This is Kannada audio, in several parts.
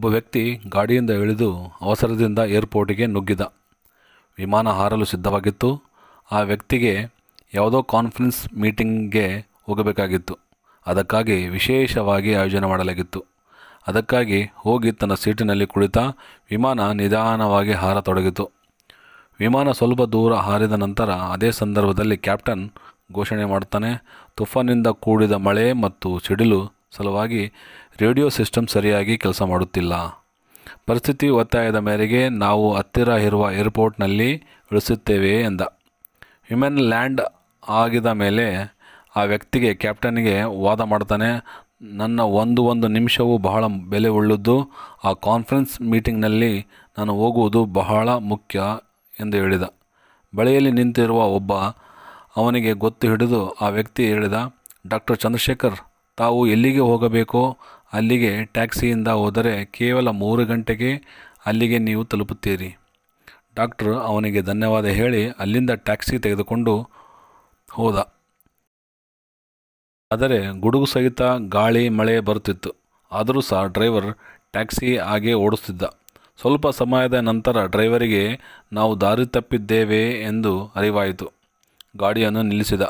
ಒಬ್ಬ ವ್ಯಕ್ತಿ ಗಾಡಿಯಿಂದ ಇಳಿದು ಅವಸರದಿಂದ ಏರ್ಪೋರ್ಟಿಗೆ ನುಗ್ಗಿದ ವಿಮಾನ ಹಾರಲು ಸಿದ್ಧವಾಗಿತ್ತು ಆ ವ್ಯಕ್ತಿಗೆ ಯಾವುದೋ ಕಾನ್ಫರೆನ್ಸ್ ಮೀಟಿಂಗ್ಗೆ ಹೋಗಬೇಕಾಗಿತ್ತು ಅದಕ್ಕಾಗಿ ವಿಶೇಷವಾಗಿ ಆಯೋಜನೆ ಮಾಡಲಾಗಿತ್ತು ಅದಕ್ಕಾಗಿ ಹೋಗಿ ತನ್ನ ಸೀಟಿನಲ್ಲಿ ಕುಳಿತ ವಿಮಾನ ನಿಧಾನವಾಗಿ ಹಾರತೊಡಗಿತು ವಿಮಾನ ಸ್ವಲ್ಪ ದೂರ ಹಾರಿದ ನಂತರ ಅದೇ ಸಂದರ್ಭದಲ್ಲಿ ಕ್ಯಾಪ್ಟನ್ ಘೋಷಣೆ ಮಾಡ್ತಾನೆ ತುಫಾನಿಂದ ಕೂಡಿದ ಮಳೆ ಮತ್ತು ಸಿಡಿಲು ಸಲುವಾಗಿ ರೇಡಿಯೋ ಸಿಸ್ಟಮ್ ಸರಿಯಾಗಿ ಕೆಲಸ ಮಾಡುತ್ತಿಲ್ಲ ಪರಿಸ್ಥಿತಿ ಒತ್ತಾಯದ ಮೇರೆಗೆ ನಾವು ಹತ್ತಿರ ಇರುವ ಏರ್ಪೋರ್ಟ್ನಲ್ಲಿ ಇಳಿಸುತ್ತೇವೆ ಎಂದ ವಿಮೆನ್ ಲ್ಯಾಂಡ್ ಆಗಿದ ಮೇಲೆ ಆ ವ್ಯಕ್ತಿಗೆ ಕ್ಯಾಪ್ಟನ್ಗೆ ವಾದ ಮಾಡ್ತಾನೆ ನನ್ನ ಒಂದು ಒಂದು ನಿಮಿಷವೂ ಬಹಳ ಬೆಲೆ ಉಳ್ಳದ್ದು ಆ ಕಾನ್ಫರೆನ್ಸ್ ಮೀಟಿಂಗ್ನಲ್ಲಿ ನಾನು ಹೋಗುವುದು ಬಹಳ ಮುಖ್ಯ ಎಂದು ಹೇಳಿದ ಬಳಿಯಲ್ಲಿ ನಿಂತಿರುವ ಒಬ್ಬ ಅವನಿಗೆ ಗೊತ್ತು ಹಿಡಿದು ಆ ವ್ಯಕ್ತಿ ಹೇಳಿದ ಡಾಕ್ಟರ್ ಚಂದ್ರಶೇಖರ್ ತಾವು ಎಲ್ಲಿಗೆ ಹೋಗಬೇಕೋ ಅಲ್ಲಿಗೆ ಟ್ಯಾಕ್ಸಿಯಿಂದ ಹೋದರೆ ಕೇವಲ ಮೂರು ಗಂಟೆಗೆ ಅಲ್ಲಿಗೆ ನೀವು ತಲುಪುತ್ತೀರಿ ಡಾಕ್ಟರ್ ಅವನಿಗೆ ಧನ್ಯವಾದ ಹೇಳಿ ಅಲ್ಲಿಂದ ಟ್ಯಾಕ್ಸಿ ತೆಗೆದುಕೊಂಡು ಹೋದ ಆದರೆ ಗುಡುಗು ಸಹಿತ ಗಾಳಿ ಮಳೆ ಬರುತ್ತಿತ್ತು ಆದರೂ ಸಹ ಡ್ರೈವರ್ ಟ್ಯಾಕ್ಸಿ ಹಾಗೆ ಓಡಿಸ್ತಿದ್ದ ಸ್ವಲ್ಪ ಸಮಯದ ನಂತರ ಡ್ರೈವರಿಗೆ ನಾವು ದಾರಿ ತಪ್ಪಿದ್ದೇವೆ ಎಂದು ಅರಿವಾಯಿತು ಗಾಡಿಯನ್ನು ನಿಲ್ಲಿಸಿದ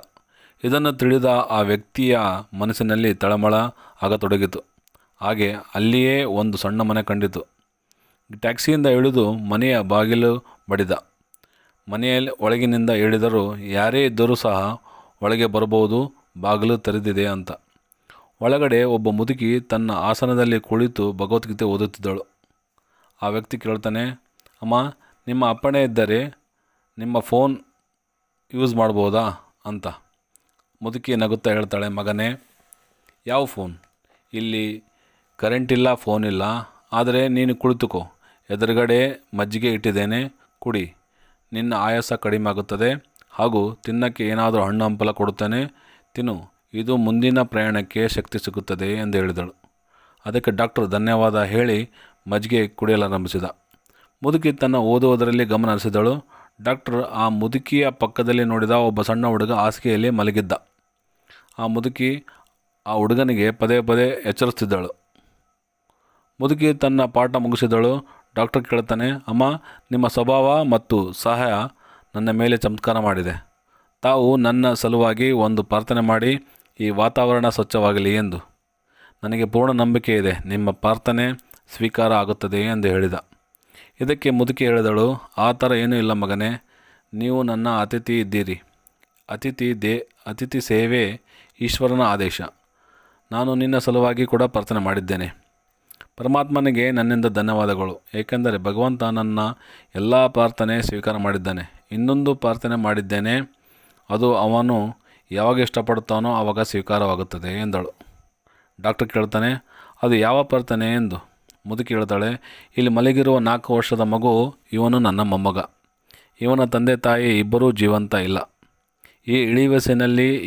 ಇದನ್ನು ತಿಳಿದ ಆ ವ್ಯಕ್ತಿಯ ಮನಸ್ಸಿನಲ್ಲಿ ತಳಮಳ ಆಗತೊಡಗಿತು ಹಾಗೆ ಅಲ್ಲಿಯೇ ಒಂದು ಸಣ್ಣ ಮನೆ ಕಂಡಿತು ಟ್ಯಾಕ್ಸಿಯಿಂದ ಇಳಿದು ಮನೆಯ ಬಾಗಿಲು ಬಡಿದ ಮನೆಯಲ್ಲಿ ಒಳಗಿನಿಂದ ಹೇಳಿದರೂ ಯಾರೇ ಇದ್ದರೂ ಸಹ ಒಳಗೆ ಬರಬಹುದು ಬಾಗಿಲು ತೆರೆದಿದೆ ಅಂತ ಒಳಗಡೆ ಒಬ್ಬ ಮುದುಕಿ ತನ್ನ ಆಸನದಲ್ಲಿ ಕುಳಿತು ಭಗವದ್ಗೀತೆ ಓದುತ್ತಿದ್ದಳು ಆ ವ್ಯಕ್ತಿ ಕೇಳ್ತಾನೆ ಅಮ್ಮ ನಿಮ್ಮ ಅಪ್ಪಣೆ ಇದ್ದರೆ ನಿಮ್ಮ ಫೋನ್ ಯೂಸ್ ಮಾಡ್ಬೋದಾ ಅಂತ ಮುದುಕಿ ನಗುತ್ತಾ ಹೇಳ್ತಾಳೆ ಮಗನೇ ಯಾವ ಫೋನ್ ಇಲ್ಲಿ ಕರೆಂಟ್ ಇಲ್ಲ ಫೋನ್ ಇಲ್ಲ ಆದರೆ ನೀನು ಕುಳಿತುಕೋ ಎದುರುಗಡೆ ಮಜ್ಜಿಗೆ ಇಟ್ಟಿದ್ದೇನೆ ಕುಡಿ ನಿನ್ನ ಆಯಾಸ ಕಡಿಮೆ ಆಗುತ್ತದೆ ಹಾಗೂ ತಿನ್ನಕ್ಕೆ ಏನಾದರೂ ಹಣ್ಣು ಹಂಪಲ ಕೊಡುತ್ತೇನೆ ತಿನ್ನು ಇದು ಮುಂದಿನ ಪ್ರಯಾಣಕ್ಕೆ ಶಕ್ತಿ ಸಿಗುತ್ತದೆ ಎಂದು ಹೇಳಿದಳು ಅದಕ್ಕೆ ಡಾಕ್ಟರ್ ಧನ್ಯವಾದ ಹೇಳಿ ಮಜ್ಜಿಗೆ ಕುಡಿಯಲಾರಂಭಿಸಿದ ಮುದುಕಿ ತನ್ನ ಓದುವುದರಲ್ಲಿ ಗಮನ ಹರಿಸಿದಳು ಡಾಕ್ಟರ್ ಆ ಮುದುಕಿಯ ಪಕ್ಕದಲ್ಲಿ ನೋಡಿದ ಒಬ್ಬ ಸಣ್ಣ ಹುಡುಗ ಹಾಸಿಗೆಯಲ್ಲಿ ಮಲಗಿದ್ದ ಆ ಮುದುಕಿ ಆ ಹುಡುಗನಿಗೆ ಪದೇ ಪದೇ ಎಚ್ಚರಿಸ್ತಿದ್ದಳು ಮುದುಕಿ ತನ್ನ ಪಾಠ ಮುಗಿಸಿದಳು ಡಾಕ್ಟರ್ ಕೇಳ್ತಾನೆ ಅಮ್ಮ ನಿಮ್ಮ ಸ್ವಭಾವ ಮತ್ತು ಸಹಾಯ ನನ್ನ ಮೇಲೆ ಚಮತ್ಕಾರ ಮಾಡಿದೆ ತಾವು ನನ್ನ ಸಲುವಾಗಿ ಒಂದು ಪ್ರಾರ್ಥನೆ ಮಾಡಿ ಈ ವಾತಾವರಣ ಸ್ವಚ್ಛವಾಗಲಿ ಎಂದು ನನಗೆ ಪೂರ್ಣ ನಂಬಿಕೆ ಇದೆ ನಿಮ್ಮ ಪ್ರಾರ್ಥನೆ ಸ್ವೀಕಾರ ಆಗುತ್ತದೆ ಎಂದು ಹೇಳಿದ ಇದಕ್ಕೆ ಮುದುಕಿ ಹೇಳಿದಳು ಆ ಥರ ಏನೂ ಇಲ್ಲ ಮಗನೇ ನೀವು ನನ್ನ ಅತಿಥಿ ಇದ್ದೀರಿ ಅತಿಥಿ ದೇ ಅತಿಥಿ ಸೇವೆ ಈಶ್ವರನ ಆದೇಶ ನಾನು ನಿನ್ನ ಸಲುವಾಗಿ ಕೂಡ ಪ್ರಾರ್ಥನೆ ಮಾಡಿದ್ದೇನೆ ಪರಮಾತ್ಮನಿಗೆ ನನ್ನಿಂದ ಧನ್ಯವಾದಗಳು ಏಕೆಂದರೆ ಭಗವಂತ ನನ್ನ ಎಲ್ಲ ಪ್ರಾರ್ಥನೆ ಸ್ವೀಕಾರ ಮಾಡಿದ್ದಾನೆ ಇನ್ನೊಂದು ಪ್ರಾರ್ಥನೆ ಮಾಡಿದ್ದೇನೆ ಅದು ಅವನು ಯಾವಾಗ ಇಷ್ಟಪಡ್ತಾನೋ ಆವಾಗ ಸ್ವೀಕಾರವಾಗುತ್ತದೆ ಎಂದಳು ಡಾಕ್ಟರ್ ಕೇಳ್ತಾನೆ ಅದು ಯಾವ ಪ್ರಾರ್ಥನೆ ಎಂದು ಮುದುಕಿ ಹೇಳ್ತಾಳೆ ಇಲ್ಲಿ ಮಲಗಿರುವ ನಾಲ್ಕು ವರ್ಷದ ಮಗು ಇವನು ನನ್ನ ಮೊಮ್ಮಗ ಇವನ ತಂದೆ ತಾಯಿ ಇಬ್ಬರೂ ಜೀವಂತ ಇಲ್ಲ ಈ ಇಳಿ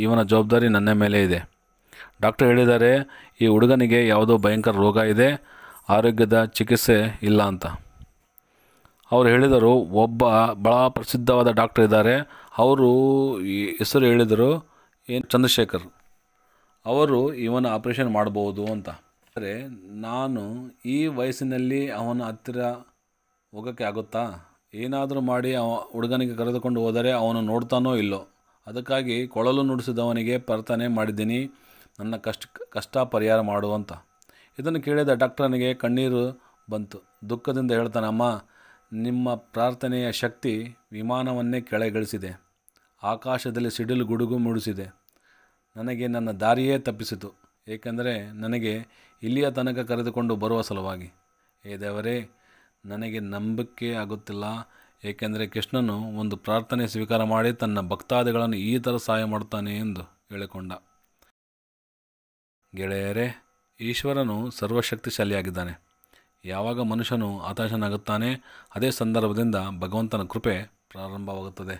ಇವನ ಜವಾಬ್ದಾರಿ ನನ್ನ ಮೇಲೆ ಇದೆ ಡಾಕ್ಟರ್ ಹೇಳಿದ್ದಾರೆ ಈ ಹುಡುಗನಿಗೆ ಯಾವುದೋ ಭಯಂಕರ ರೋಗ ಇದೆ ಆರೋಗ್ಯದ ಚಿಕಿತ್ಸೆ ಇಲ್ಲ ಅಂತ ಅವರು ಹೇಳಿದರು ಒಬ್ಬ ಭಾಳ ಪ್ರಸಿದ್ಧವಾದ ಡಾಕ್ಟರ್ ಇದ್ದಾರೆ ಅವರು ಹೆಸರು ಹೇಳಿದರು ಏನು ಚಂದ್ರಶೇಖರ್ ಅವರು ಇವನ ಆಪ್ರೇಷನ್ ಮಾಡಬಹುದು ಅಂತ ಆದರೆ ನಾನು ಈ ವಯಸ್ಸಿನಲ್ಲಿ ಅವನ ಹತ್ತಿರ ಹೋಗೋಕ್ಕೆ ಆಗುತ್ತಾ ಏನಾದರೂ ಮಾಡಿ ಅವ ಹುಡುಗನಿಗೆ ಕರೆದುಕೊಂಡು ಹೋದರೆ ಅವನು ನೋಡ್ತಾನೋ ಇಲ್ಲೋ ಅದಕ್ಕಾಗಿ ಕೊಳಲು ನುಡಿಸಿದವನಿಗೆ ಪ್ರಾರ್ಥನೆ ಮಾಡಿದ್ದೀನಿ ನನ್ನ ಕಷ್ಟ ಕಷ್ಟ ಪರಿಹಾರ ಮಾಡು ಅಂತ ಇದನ್ನು ಕೇಳಿದ ಡಾಕ್ಟ್ರನಿಗೆ ಕಣ್ಣೀರು ಬಂತು ದುಃಖದಿಂದ ಹೇಳ್ತಾನಮ್ಮ ನಿಮ್ಮ ಪ್ರಾರ್ಥನೆಯ ಶಕ್ತಿ ವಿಮಾನವನ್ನೇ ಕೆಳಗಿಳಿಸಿದೆ ಆಕಾಶದಲ್ಲಿ ಸಿಡಿಲು ಗುಡುಗು ಮೂಡಿಸಿದೆ ನನಗೆ ನನ್ನ ದಾರಿಯೇ ತಪ್ಪಿಸಿತು ಏಕೆಂದರೆ ನನಗೆ ಇಲ್ಲಿಯ ತನಕ ಕರೆದುಕೊಂಡು ಬರುವ ಸಲುವಾಗಿ ಏ ದೇವರೇ ನನಗೆ ನಂಬಿಕೆ ಆಗುತ್ತಿಲ್ಲ ಏಕೆಂದರೆ ಕೃಷ್ಣನು ಒಂದು ಪ್ರಾರ್ಥನೆ ಸ್ವೀಕಾರ ಮಾಡಿ ತನ್ನ ಭಕ್ತಾದಿಗಳನ್ನು ಈ ಥರ ಸಹಾಯ ಮಾಡುತ್ತಾನೆ ಎಂದು ಹೇಳಿಕೊಂಡ ಗೆಳೆಯರೇ ಈಶ್ವರನು ಸರ್ವಶಕ್ತಿಶಾಲಿಯಾಗಿದ್ದಾನೆ ಯಾವಾಗ ಮನುಷ್ಯನು ಹತಾಶನಾಗುತ್ತಾನೆ ಅದೇ ಸಂದರ್ಭದಿಂದ ಭಗವಂತನ ಕೃಪೆ ಪ್ರಾರಂಭವಾಗುತ್ತದೆ